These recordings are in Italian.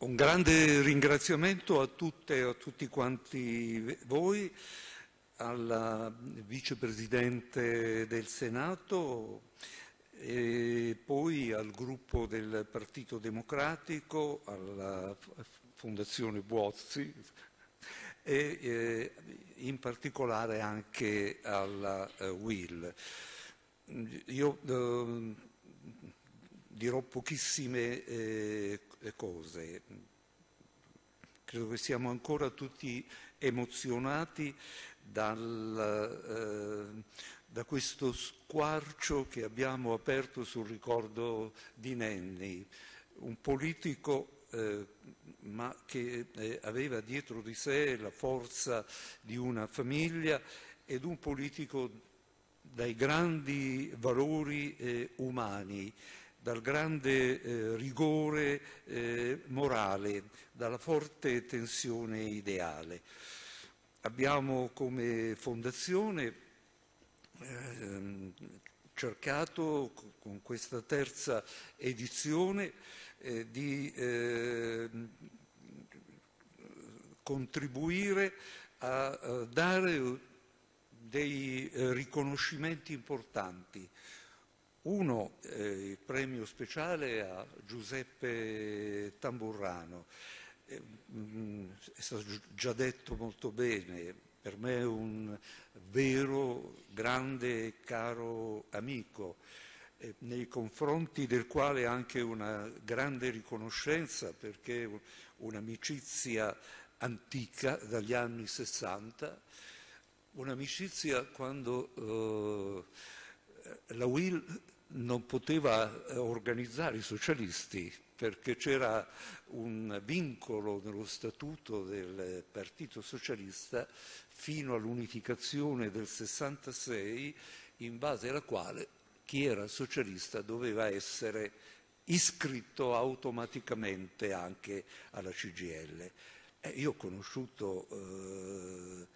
Un grande ringraziamento a tutte e a tutti quanti voi, alla vicepresidente del Senato e poi al gruppo del Partito Democratico, alla Fondazione Buozzi e eh, in particolare anche alla eh, WIL. Io ehm, dirò pochissime eh, cose. Credo che siamo ancora tutti emozionati dal, eh, da questo squarcio che abbiamo aperto sul ricordo di Nenni, un politico eh, ma che eh, aveva dietro di sé la forza di una famiglia ed un politico dai grandi valori eh, umani dal grande eh, rigore eh, morale, dalla forte tensione ideale. Abbiamo come fondazione eh, cercato con questa terza edizione eh, di ehm, contribuire a, a eh, dare dei eh, riconoscimenti importanti uno, eh, il premio speciale a Giuseppe Tamburrano. Eh, mm, è stato già detto molto bene, per me è un vero, grande e caro amico, eh, nei confronti del quale anche una grande riconoscenza perché è un'amicizia antica dagli anni 60, un'amicizia quando eh, la Will non poteva eh, organizzare i socialisti perché c'era un vincolo nello statuto del Partito Socialista fino all'unificazione del 66 in base alla quale chi era socialista doveva essere iscritto automaticamente anche alla CGL. Eh, io ho conosciuto eh,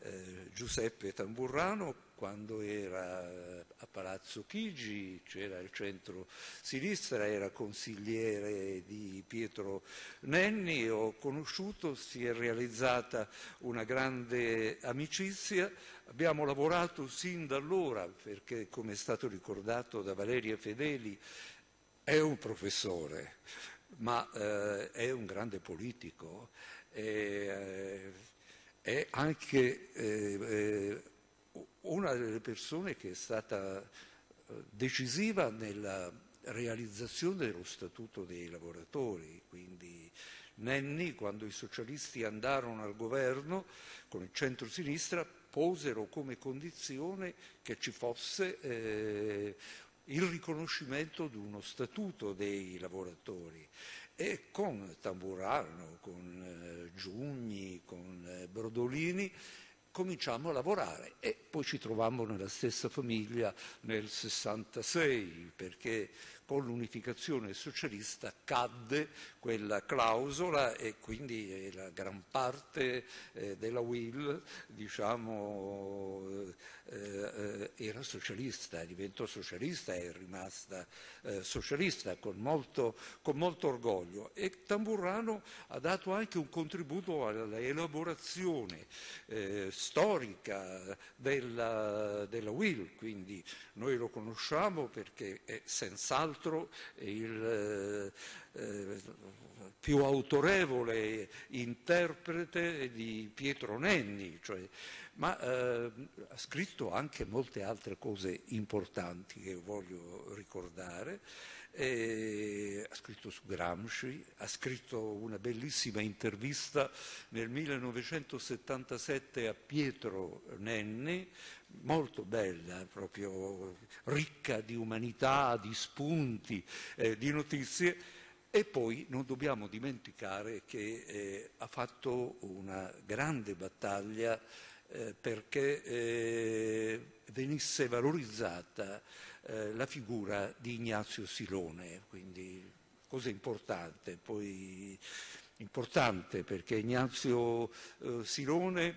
eh, Giuseppe Tamburrano quando era eh, a Palazzo Chigi, c'era il centro-sinistra, era consigliere di Pietro Nenni, ho conosciuto, si è realizzata una grande amicizia, abbiamo lavorato sin da allora, perché come è stato ricordato da Valeria Fedeli, è un professore, ma eh, è un grande politico. E, eh, è anche eh, eh, una delle persone che è stata eh, decisiva nella realizzazione dello statuto dei lavoratori, quindi Nenni quando i socialisti andarono al governo con il centro-sinistra posero come condizione che ci fosse eh, il riconoscimento di uno statuto dei lavoratori e con Tamburano, con eh, Giugni, con eh, Brodolini cominciamo a lavorare e poi ci trovammo nella stessa famiglia nel 66 perché con l'unificazione socialista cadde quella clausola e quindi la gran parte eh, della Will diciamo, eh, eh, era socialista, diventò socialista e è rimasta eh, socialista con molto, con molto orgoglio e Tamburrano ha dato anche un contributo all'elaborazione eh, storica della, della Will, quindi noi lo conosciamo perché è senz'altro il eh, più autorevole interprete di Pietro Nenni, cioè, ma eh, ha scritto anche molte altre cose importanti che voglio ricordare e ha scritto su Gramsci, ha scritto una bellissima intervista nel 1977 a Pietro Nenni, molto bella, proprio ricca di umanità, di spunti, eh, di notizie. E poi non dobbiamo dimenticare che eh, ha fatto una grande battaglia eh, perché eh, venisse valorizzata eh, la figura di Ignazio Silone, quindi cosa importante, poi importante perché Ignazio eh, Silone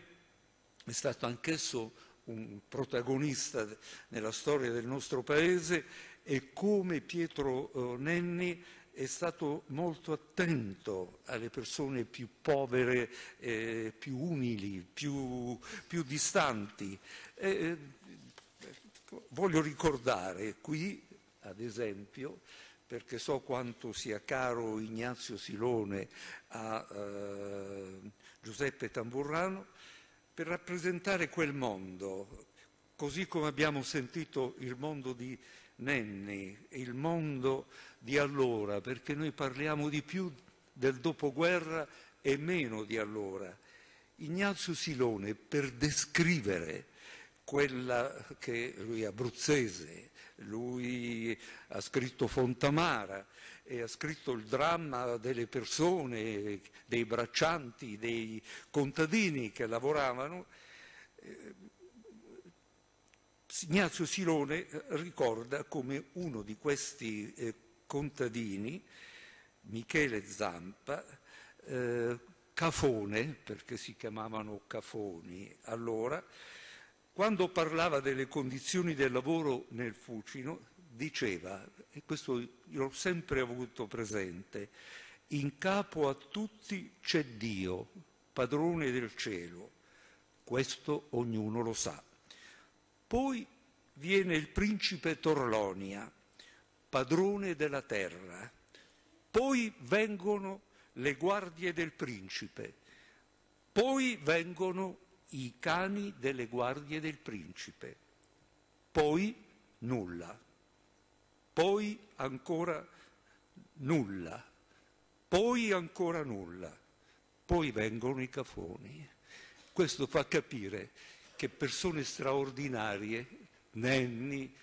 è stato anch'esso un protagonista nella storia del nostro paese e come Pietro eh, Nenni è stato molto attento alle persone più povere, eh, più umili, più, più distanti. E, eh, Voglio ricordare qui, ad esempio, perché so quanto sia caro Ignazio Silone a eh, Giuseppe Tamburrano, per rappresentare quel mondo, così come abbiamo sentito il mondo di Nenni, il mondo di allora, perché noi parliamo di più del dopoguerra e meno di allora. Ignazio Silone, per descrivere quella che lui è abruzzese, lui ha scritto Fontamara e ha scritto il dramma delle persone, dei braccianti, dei contadini che lavoravano. Eh, Ignazio Silone ricorda come uno di questi eh, contadini, Michele Zampa, eh, Cafone, perché si chiamavano Cafoni allora, quando parlava delle condizioni del lavoro nel Fucino, diceva, e questo l'ho sempre avuto presente, in capo a tutti c'è Dio, padrone del cielo. Questo ognuno lo sa. Poi viene il principe Torlonia, padrone della terra. Poi vengono le guardie del principe. Poi vengono i cani delle guardie del principe. Poi nulla. Poi ancora nulla. Poi ancora nulla. Poi vengono i cafoni. Questo fa capire che persone straordinarie, Nenni,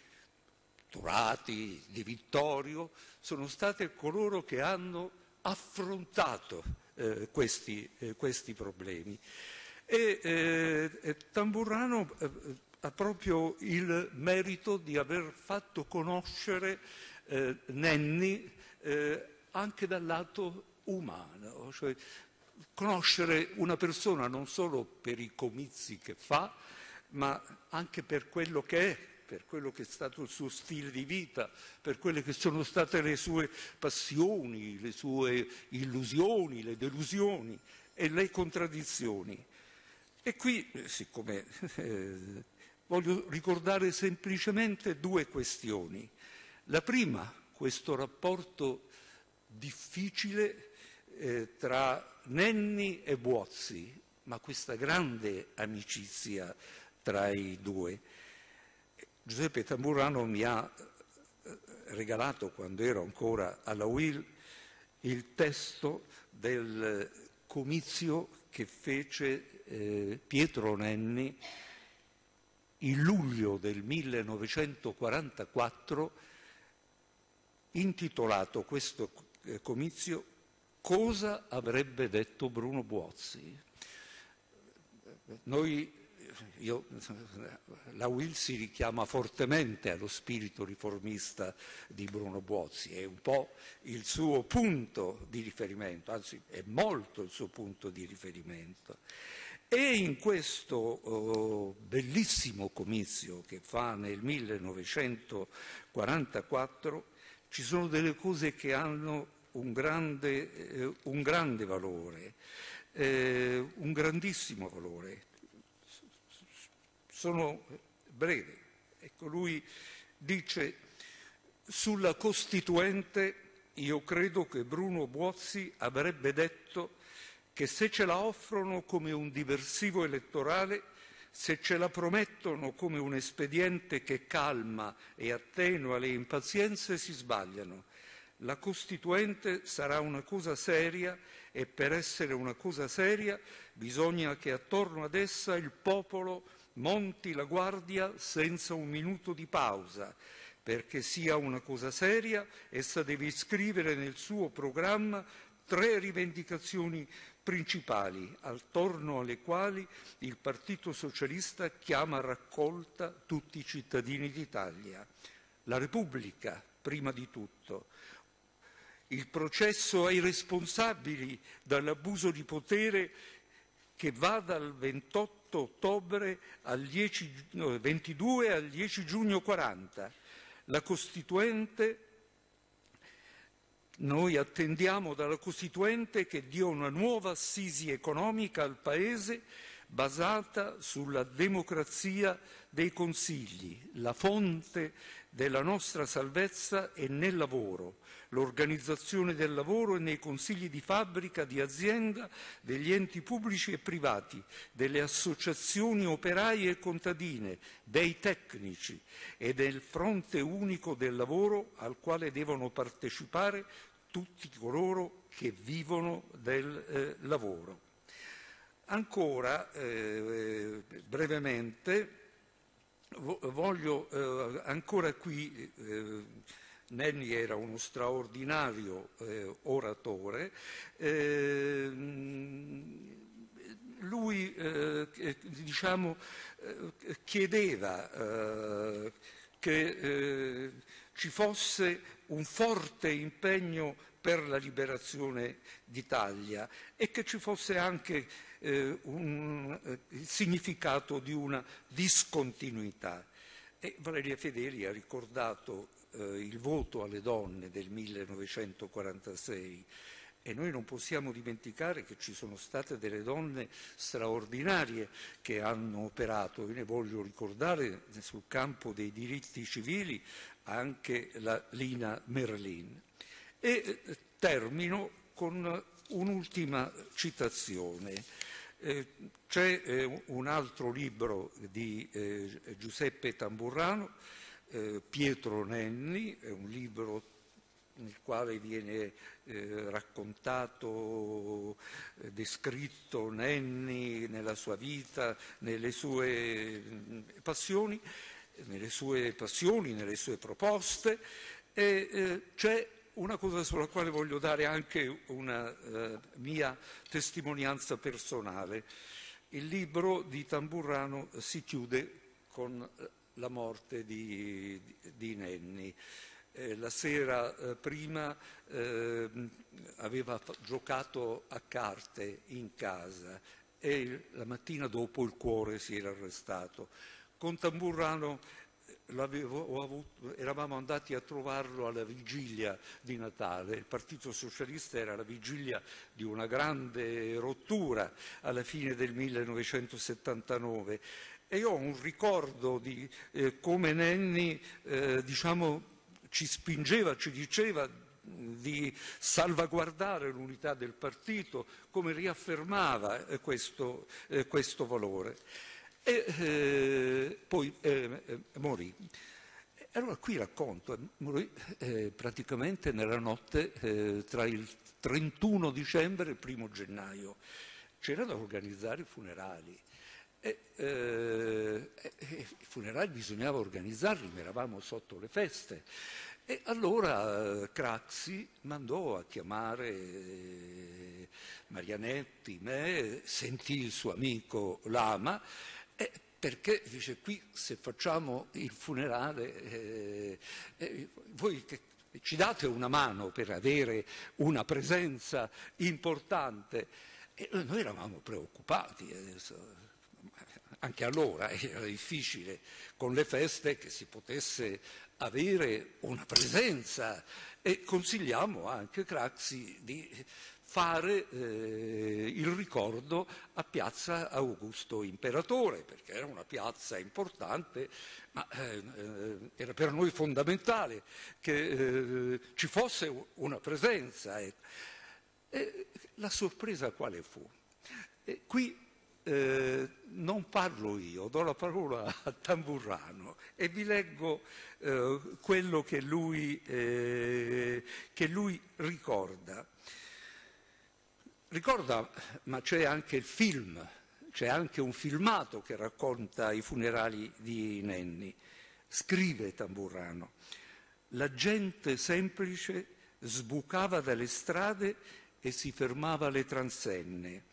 Turati, Di Vittorio, sono state coloro che hanno affrontato eh, questi, eh, questi problemi. E eh, eh, Tamburrano eh, ha proprio il merito di aver fatto conoscere eh, Nenni eh, anche dal lato umano, cioè conoscere una persona non solo per i comizi che fa, ma anche per quello che è, per quello che è stato il suo stile di vita, per quelle che sono state le sue passioni, le sue illusioni, le delusioni e le contraddizioni. E qui, eh, siccome eh, voglio ricordare semplicemente due questioni. La prima, questo rapporto difficile eh, tra Nenni e Buozzi, ma questa grande amicizia tra i due. Giuseppe Tamburano mi ha eh, regalato, quando ero ancora alla UIL, il testo del eh, comizio che fece eh, Pietro Nenni, in luglio del 1944, intitolato questo eh, comizio Cosa avrebbe detto Bruno Buozzi? Noi, io, la Will si richiama fortemente allo spirito riformista di Bruno Buozzi, è un po' il suo punto di riferimento, anzi è molto il suo punto di riferimento. E in questo eh, bellissimo comizio che fa nel 1944 ci sono delle cose che hanno un grande, eh, un grande valore, eh, un grandissimo valore. Sono breve. Ecco, lui dice sulla Costituente io credo che Bruno Buozzi avrebbe detto che se ce la offrono come un diversivo elettorale, se ce la promettono come un espediente che calma e attenua le impazienze, si sbagliano. La Costituente sarà una cosa seria e per essere una cosa seria bisogna che attorno ad essa il popolo monti la guardia senza un minuto di pausa. Perché sia una cosa seria, essa deve iscrivere nel suo programma tre rivendicazioni principali attorno alle quali il Partito Socialista chiama raccolta tutti i cittadini d'Italia. La Repubblica, prima di tutto, il processo ai responsabili dall'abuso di potere che va dal 28 ottobre al 10, 22 al 10 giugno 40, la Costituente noi attendiamo dalla Costituente che dia una nuova assisi economica al Paese basata sulla democrazia dei consigli, la fonte della nostra salvezza è nel lavoro, l'organizzazione del lavoro è nei consigli di fabbrica, di azienda, degli enti pubblici e privati, delle associazioni operaie e contadine, dei tecnici e del fronte unico del lavoro al quale devono partecipare tutti coloro che vivono del eh, lavoro. Ancora, eh, brevemente, voglio eh, ancora qui, eh, Nenni era uno straordinario eh, oratore, ehm, lui eh, diciamo, eh, chiedeva eh, che ci fosse un forte impegno per la liberazione d'Italia e che ci fosse anche eh, un, eh, il significato di una discontinuità. E Valeria Fedeli ha ricordato eh, il voto alle donne del 1946 e noi non possiamo dimenticare che ci sono state delle donne straordinarie che hanno operato. Io ne voglio ricordare eh, sul campo dei diritti civili anche la Lina Merlin. E eh, termino con un'ultima citazione. Eh, c'è eh, un altro libro di eh, Giuseppe Tamburrano, Pietro Nenni, è un libro nel quale viene eh, raccontato, eh, descritto Nenni nella sua vita, nelle sue mm, passioni, nelle sue, passioni, nelle sue proposte. E, eh, c'è una cosa sulla quale voglio dare anche una eh, mia testimonianza personale. Il libro di Tamburrano si chiude con eh, la morte di, di Nenni. Eh, la sera eh, prima eh, aveva giocato a carte in casa e la mattina dopo il cuore si era arrestato. Con Tamburrano avuto, eravamo andati a trovarlo alla vigilia di Natale, il Partito Socialista era alla vigilia di una grande rottura alla fine del 1979 e io ho un ricordo di eh, come Nenni eh, diciamo, ci spingeva, ci diceva di salvaguardare l'unità del partito, come riaffermava eh, questo, eh, questo valore e eh, poi eh, eh morì. Allora qui racconto, morì eh, praticamente nella notte eh, tra il 31 dicembre e il 1 gennaio. C'era da organizzare i funerali. E, eh, e, I funerali bisognava organizzarli, eravamo sotto le feste. E allora eh, Craxi mandò a chiamare Marianetti, me, sentì il suo amico Lama eh, perché dice qui se facciamo il funerale, eh, eh, voi che, ci date una mano per avere una presenza importante? E noi eravamo preoccupati, eh, anche allora era difficile con le feste che si potesse avere una presenza e consigliamo anche Craxi di fare eh, il ricordo a Piazza Augusto Imperatore, perché era una piazza importante, ma eh, eh era per noi fondamentale che eh, ci fosse una presenza. Ecco. E la sorpresa quale fu? E qui eh, non parlo io, do la parola a Tamburrano e vi leggo eh, quello che lui, eh, che lui ricorda. Ricorda, ma c'è anche il film, c'è anche un filmato che racconta i funerali di Nenni. Scrive Tamburrano, la gente semplice sbucava dalle strade e si fermava alle transenne.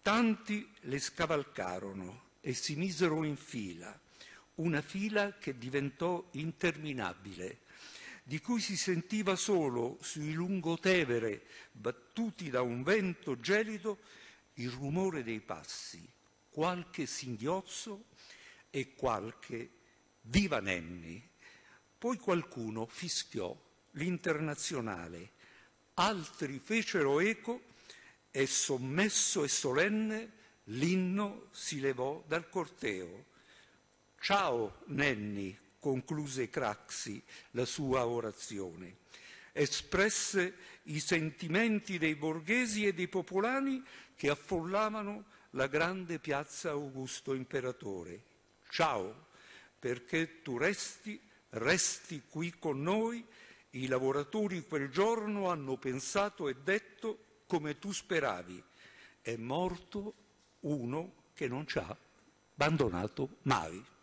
Tanti le scavalcarono e si misero in fila, una fila che diventò interminabile di cui si sentiva solo sui lungotevere, battuti da un vento gelido, il rumore dei passi, qualche singhiozzo e qualche viva Nenni. Poi qualcuno fischiò l'internazionale, altri fecero eco e sommesso e solenne l'inno si levò dal corteo. Ciao Nenni, concluse Craxi la sua orazione. Espresse i sentimenti dei borghesi e dei popolani che affollavano la grande piazza Augusto Imperatore. Ciao, perché tu resti, resti qui con noi. I lavoratori quel giorno hanno pensato e detto come tu speravi. È morto uno che non ci ha abbandonato mai.